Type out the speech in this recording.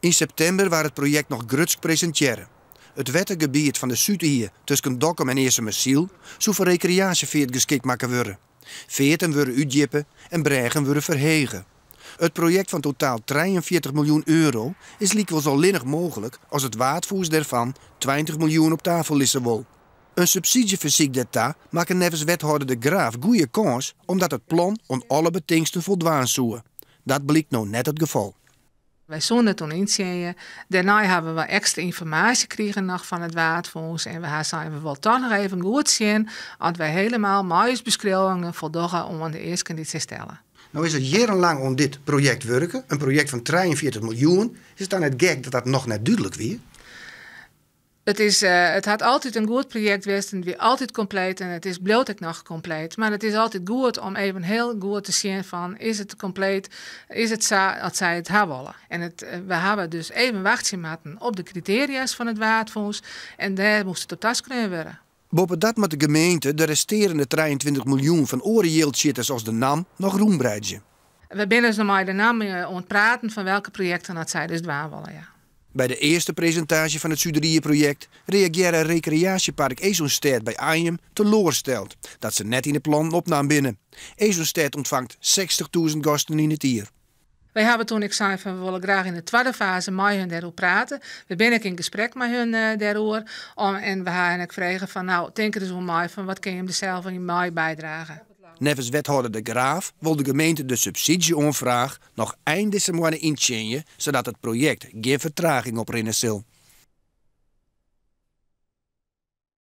In september waar het project nog grutsk presenteren. Het wettegebied van de Zuidhier tussen Dokkum en Eersemessiel zou voor recreatieveert geschikt maken worden. Veerten worden uitjippen en bregen worden verhegen. Het project van totaal 43 miljoen euro is likwels al linnig mogelijk als het waardvoers daarvan 20 miljoen op tafel lissen wil. Een subsidieverziek d'etat maakt nevens wethouder de Graaf goede kans omdat het plan on alle betingsten voldwaan zou. Dat blijkt nou net het geval. Wij zonden toen inzien. Daarna hebben we extra informatie gekregen nog van het waterfonds En we zijn we wel toch nog even goed zien. Want wij helemaal mooie beschrijvingen om aan de eerste conditie te stellen. Nou is het jarenlang om dit project werken. Een project van 43 miljoen. Is het dan het gek dat dat nog net duidelijk weer? Het, is, eh, het had altijd een goed project geweest en weer altijd compleet. En het is bloot nog compleet. Maar het is altijd goed om even heel goed te zien van... is het compleet, is het zo als zij het hebben En het, eh, we hebben dus even wachtje op de criteria's van het waardfonds. En daar moest het op tas kunnen worden. Boven dat moet de gemeente de resterende 23 miljoen van orenjeeldschitters als de NAM nog roembreidje. We binnen dus nog maar de NAM eh, om het praten van welke projecten dat zij dus dwaan ja. Bij de eerste presentatie van het Suderieën-project reageerde recreatiepark Ezonstedt bij Arnhem teleurgesteld dat ze net in de plan opnam binnen. Ezonstedt ontvangt 60.000 gasten in het jaar. Wij hebben toen ik zei van we willen graag in de tweede fase met hun daarover praten. We ben ik in gesprek met hun uh, daarover. en we hebben eigenlijk vragen van nou, denk er eens om van wat kan je hem er zelf in mij bijdragen. Nevens wethouder De Graaf wil de gemeente de subsidieomvraag nog eind december inzien zodat het project geen vertraging op zal.